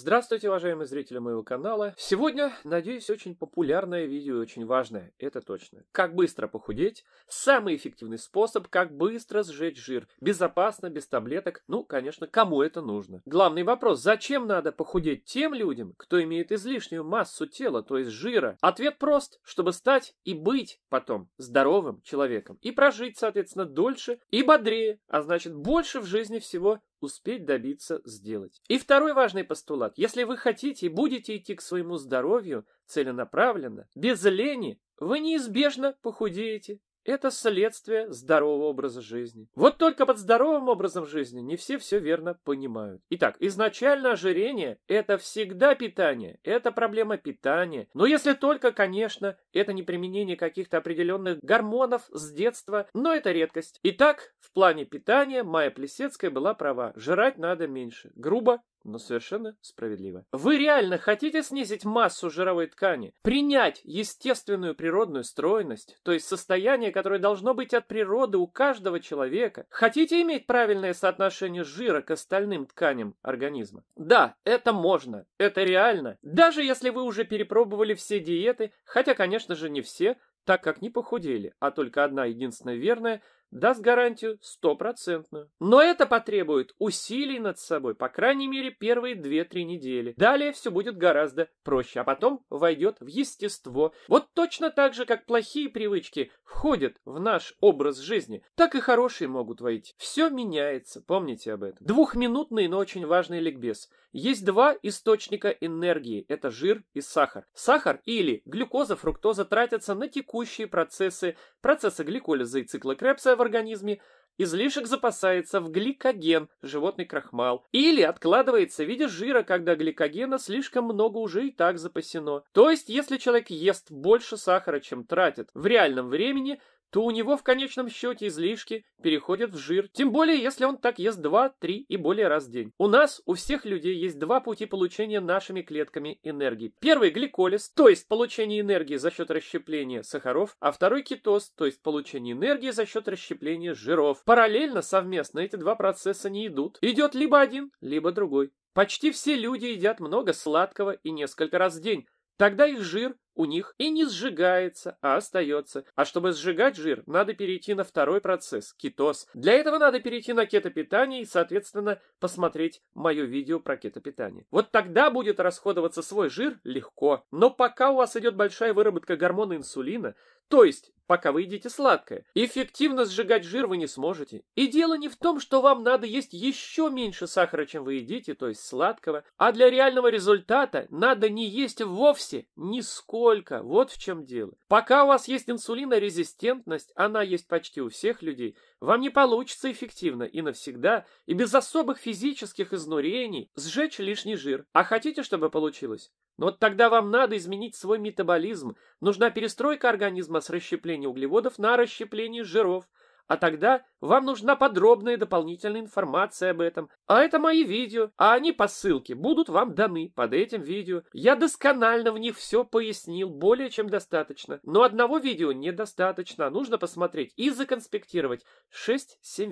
Здравствуйте, уважаемые зрители моего канала. Сегодня, надеюсь, очень популярное видео и очень важное, это точно. Как быстро похудеть? Самый эффективный способ, как быстро сжечь жир. Безопасно, без таблеток. Ну, конечно, кому это нужно? Главный вопрос, зачем надо похудеть тем людям, кто имеет излишнюю массу тела, то есть жира? Ответ прост, чтобы стать и быть потом здоровым человеком. И прожить, соответственно, дольше и бодрее, а значит больше в жизни всего успеть добиться сделать. И второй важный постулат. Если вы хотите и будете идти к своему здоровью целенаправленно, без лени, вы неизбежно похудеете. Это следствие здорового образа жизни. Вот только под здоровым образом жизни не все все верно понимают. Итак, изначально ожирение – это всегда питание, это проблема питания. Но если только, конечно, это не применение каких-то определенных гормонов с детства, но это редкость. Итак, в плане питания Майя Плесецкая была права. Жрать надо меньше. Грубо но совершенно справедливо. Вы реально хотите снизить массу жировой ткани, принять естественную природную стройность, то есть состояние, которое должно быть от природы у каждого человека? Хотите иметь правильное соотношение жира к остальным тканям организма? Да, это можно, это реально. Даже если вы уже перепробовали все диеты, хотя, конечно же, не все, так как не похудели, а только одна единственная верная – даст гарантию стопроцентную. Но это потребует усилий над собой, по крайней мере, первые 2-3 недели. Далее все будет гораздо проще, а потом войдет в естество. Вот точно так же, как плохие привычки входят в наш образ жизни, так и хорошие могут войти. Все меняется, помните об этом. Двухминутный, но очень важный ликбез. Есть два источника энергии, это жир и сахар. Сахар или глюкоза, фруктоза тратятся на текущие процессы, процессы гликолиза и цикла Крепса, в организме, излишек запасается в гликоген, животный крахмал, или откладывается в виде жира, когда гликогена слишком много уже и так запасено. То есть, если человек ест больше сахара, чем тратит в реальном времени, то у него в конечном счете излишки переходят в жир, тем более если он так ест 2, 3 и более раз в день. У нас, у всех людей есть два пути получения нашими клетками энергии. Первый – гликолиз, то есть получение энергии за счет расщепления сахаров, а второй – кетоз, то есть получение энергии за счет расщепления жиров. Параллельно, совместно эти два процесса не идут. Идет либо один, либо другой. Почти все люди едят много сладкого и несколько раз в день. Тогда их жир у них и не сжигается, а остается. А чтобы сжигать жир, надо перейти на второй процесс – кетоз. Для этого надо перейти на кетопитание и, соответственно, посмотреть мое видео про кетопитание. Вот тогда будет расходоваться свой жир легко. Но пока у вас идет большая выработка гормона инсулина – то есть, пока вы едите сладкое, эффективно сжигать жир вы не сможете. И дело не в том, что вам надо есть еще меньше сахара, чем вы едите, то есть сладкого, а для реального результата надо не есть вовсе нисколько. Вот в чем дело. Пока у вас есть инсулинорезистентность, она есть почти у всех людей, вам не получится эффективно и навсегда, и без особых физических изнурений сжечь лишний жир. А хотите, чтобы получилось? Но вот тогда вам надо изменить свой метаболизм. Нужна перестройка организма с расщепления углеводов на расщепление жиров – а тогда вам нужна подробная дополнительная информация об этом. А это мои видео, а они по ссылке будут вам даны под этим видео. Я досконально в них все пояснил, более чем достаточно. Но одного видео недостаточно, а нужно посмотреть и законспектировать 6-7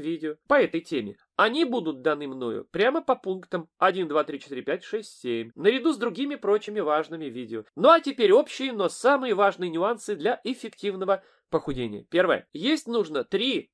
видео по этой теме. Они будут даны мною прямо по пунктам 1, 2, 3, 4, 5, 6, 7, наряду с другими прочими важными видео. Ну а теперь общие, но самые важные нюансы для эффективного похудения. Первое. Есть нужно 3-2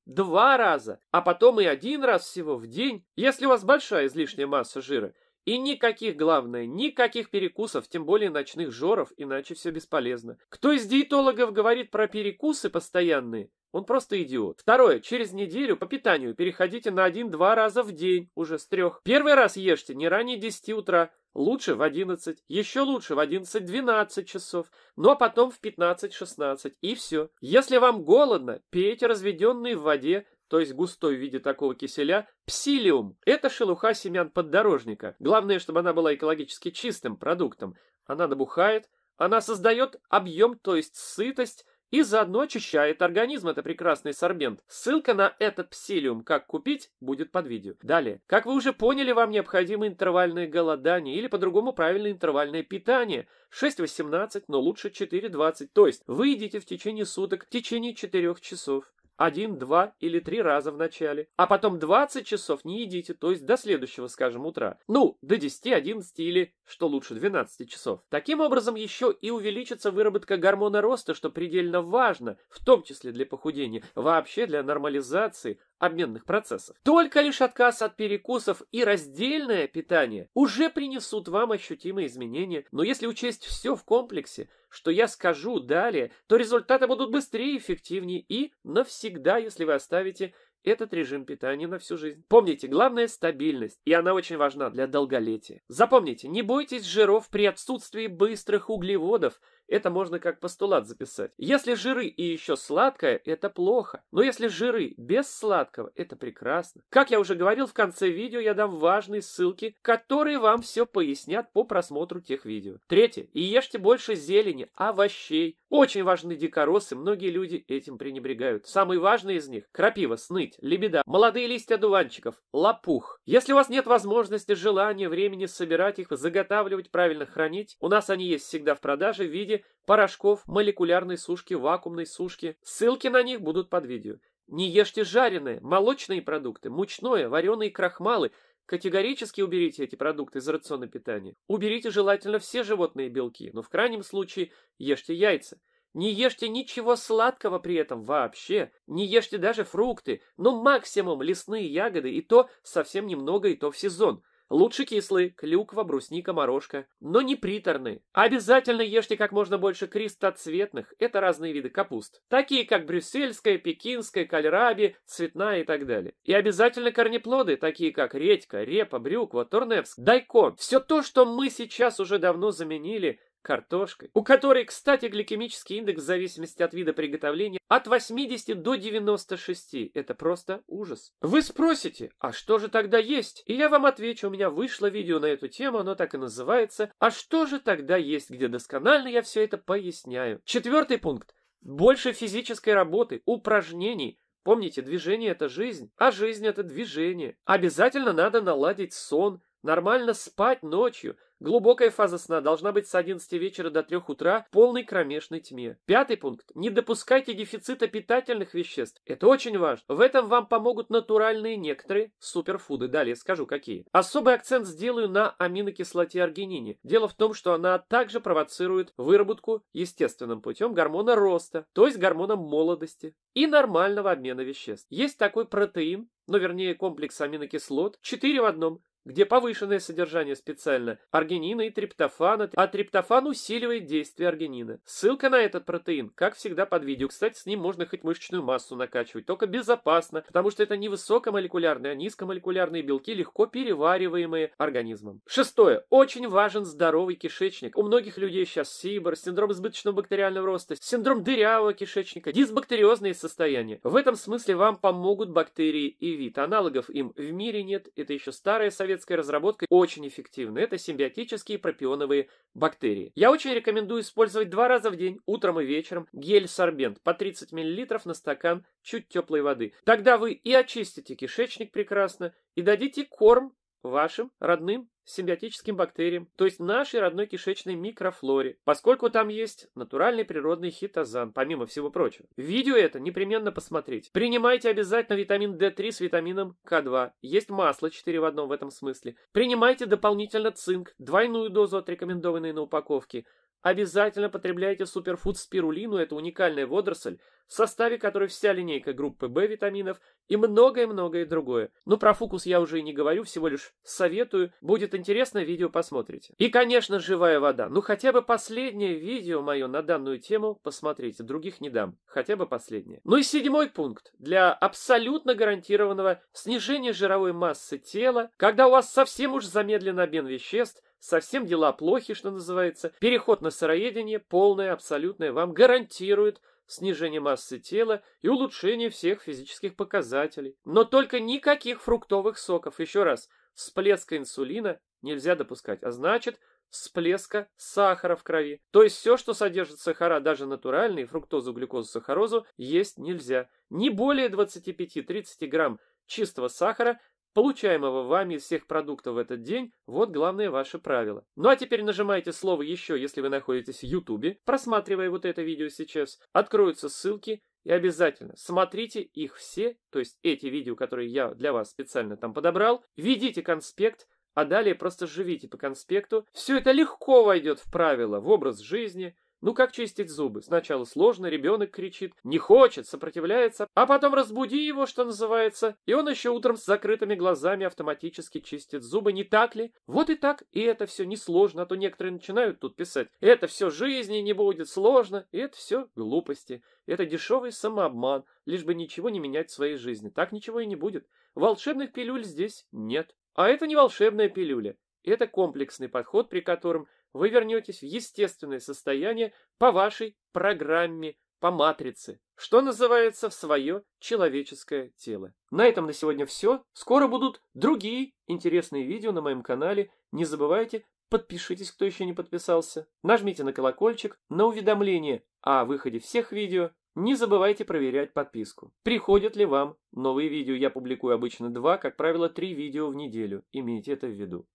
раза, а потом и один раз всего в день, если у вас большая излишняя масса жира. И никаких, главное, никаких перекусов, тем более ночных жоров, иначе все бесполезно. Кто из диетологов говорит про перекусы постоянные, он просто идиот. Второе. Через неделю по питанию переходите на один-два раза в день, уже с трех. Первый раз ешьте не ранее 10 утра, лучше в 11, еще лучше в 11-12 часов, ну а потом в 15-16, и все. Если вам голодно, пейте разведенные в воде то есть густой в виде такого киселя, псилиум – это шелуха семян поддорожника. Главное, чтобы она была экологически чистым продуктом. Она набухает, она создает объем, то есть сытость, и заодно очищает организм. Это прекрасный сорбент. Ссылка на этот псилиум, как купить, будет под видео. Далее. Как вы уже поняли, вам необходимо интервальное голодание или по-другому правильное интервальное питание. 6-18, но лучше 4-20. То есть вы едите в течение суток, в течение 4 часов один, два или три раза в начале, а потом 20 часов не едите, то есть до следующего, скажем, утра. Ну, до 10, 11 или, что лучше, 12 часов. Таким образом, еще и увеличится выработка гормона роста, что предельно важно, в том числе для похудения, вообще для нормализации обменных процессов. Только лишь отказ от перекусов и раздельное питание уже принесут вам ощутимые изменения, но если учесть все в комплексе, что я скажу далее, то результаты будут быстрее, эффективнее и навсегда, если вы оставите этот режим питания на всю жизнь. Помните, главное стабильность, и она очень важна для долголетия. Запомните, не бойтесь жиров при отсутствии быстрых углеводов это можно как постулат записать. Если жиры и еще сладкое, это плохо. Но если жиры без сладкого, это прекрасно. Как я уже говорил, в конце видео я дам важные ссылки, которые вам все пояснят по просмотру тех видео. Третье. И ешьте больше зелени, овощей. Очень важны дикоросы, многие люди этим пренебрегают. Самые важные из них – крапива, сныть, лебеда, молодые листья дуванчиков, лопух. Если у вас нет возможности, желания, времени собирать их, заготавливать, правильно хранить, у нас они есть всегда в продаже в виде порошков, молекулярной сушки, вакуумной сушки. Ссылки на них будут под видео. Не ешьте жареные, молочные продукты, мучное, вареные крахмалы. Категорически уберите эти продукты из рациона питания. Уберите желательно все животные белки, но в крайнем случае ешьте яйца. Не ешьте ничего сладкого при этом вообще. Не ешьте даже фрукты, но ну, максимум лесные ягоды, и то совсем немного, и то в сезон. Лучше кислые, клюква, брусника, морожка. Но не приторные. Обязательно ешьте как можно больше крестоцветных, это разные виды капуст. Такие как брюссельская, пекинская, кальраби, цветная и так далее. И обязательно корнеплоды, такие как редька, репа, брюква, турнепс, дайкон. Все то, что мы сейчас уже давно заменили картошкой, у которой, кстати, гликемический индекс в зависимости от вида приготовления от 80 до 96. Это просто ужас. Вы спросите, а что же тогда есть? И я вам отвечу, у меня вышло видео на эту тему, оно так и называется. А что же тогда есть, где досконально я все это поясняю. Четвертый пункт. Больше физической работы, упражнений, Помните, движение – это жизнь, а жизнь – это движение. Обязательно надо наладить сон, Нормально спать ночью. Глубокая фаза сна должна быть с 11 вечера до 3 утра в полной кромешной тьме. Пятый пункт. Не допускайте дефицита питательных веществ. Это очень важно. В этом вам помогут натуральные некоторые суперфуды. Далее скажу какие. Особый акцент сделаю на аминокислоте аргинине. Дело в том, что она также провоцирует выработку естественным путем гормона роста, то есть гормона молодости и нормального обмена веществ. Есть такой протеин, ну вернее комплекс аминокислот, 4 в одном, где повышенное содержание специально аргинина и триптофана, а триптофан усиливает действие аргинина. Ссылка на этот протеин, как всегда под видео. Кстати, с ним можно хоть мышечную массу накачивать, только безопасно, потому что это не высокомолекулярные, а низкомолекулярные белки, легко перевариваемые организмом. Шестое. Очень важен здоровый кишечник. У многих людей сейчас СИБР, синдром избыточного бактериального роста, синдром дырявого кишечника, дисбактериозные состояния. В этом смысле вам помогут бактерии и вид. Аналогов им в мире нет. Это еще старая советская советской разработкой очень эффективны. Это симбиотические пропионовые бактерии. Я очень рекомендую использовать два раза в день, утром и вечером, гель-сорбент по 30 мл на стакан чуть теплой воды. Тогда вы и очистите кишечник прекрасно, и дадите корм вашим родным симбиотическим бактериям, то есть нашей родной кишечной микрофлоре, поскольку там есть натуральный природный хитозан, помимо всего прочего. Видео это непременно посмотреть. Принимайте обязательно витамин D3 с витамином К2. Есть масло 4 в одном в этом смысле. Принимайте дополнительно цинк, двойную дозу от рекомендованной на упаковке – Обязательно потребляйте суперфуд спирулину, это уникальная водоросль, в составе которой вся линейка группы В витаминов и многое-многое другое. Ну, про фукус я уже и не говорю, всего лишь советую. Будет интересно, видео посмотрите. И, конечно, живая вода. Ну, хотя бы последнее видео мое на данную тему посмотрите, других не дам. Хотя бы последнее. Ну и седьмой пункт. Для абсолютно гарантированного снижения жировой массы тела, когда у вас совсем уж замедлен обмен веществ, Совсем дела плохи, что называется. Переход на сыроедение, полное, абсолютное, вам гарантирует снижение массы тела и улучшение всех физических показателей. Но только никаких фруктовых соков. Еще раз, всплеска инсулина нельзя допускать, а значит всплеска сахара в крови. То есть все, что содержит сахара, даже натуральные, фруктозу, глюкозу, сахарозу, есть нельзя. Не более 25-30 грамм чистого сахара получаемого вами из всех продуктов в этот день, вот главное ваше правило. Ну а теперь нажимайте слово «Еще», если вы находитесь в YouTube, просматривая вот это видео сейчас, откроются ссылки, и обязательно смотрите их все, то есть эти видео, которые я для вас специально там подобрал, ведите конспект, а далее просто живите по конспекту. Все это легко войдет в правила, в образ жизни, ну как чистить зубы? Сначала сложно, ребенок кричит, не хочет, сопротивляется, а потом разбуди его, что называется, и он еще утром с закрытыми глазами автоматически чистит зубы, не так ли? Вот и так, и это все несложно, а то некоторые начинают тут писать, это все жизни не будет сложно, и это все глупости, это дешевый самообман, лишь бы ничего не менять в своей жизни, так ничего и не будет. Волшебных пилюль здесь нет. А это не волшебная пилюля, это комплексный подход, при котором вы вернетесь в естественное состояние по вашей программе, по матрице, что называется в свое человеческое тело. На этом на сегодня все. Скоро будут другие интересные видео на моем канале. Не забывайте, подпишитесь, кто еще не подписался. Нажмите на колокольчик, на уведомление о выходе всех видео. Не забывайте проверять подписку. Приходят ли вам новые видео? Я публикую обычно два, как правило, три видео в неделю. Имейте это в виду.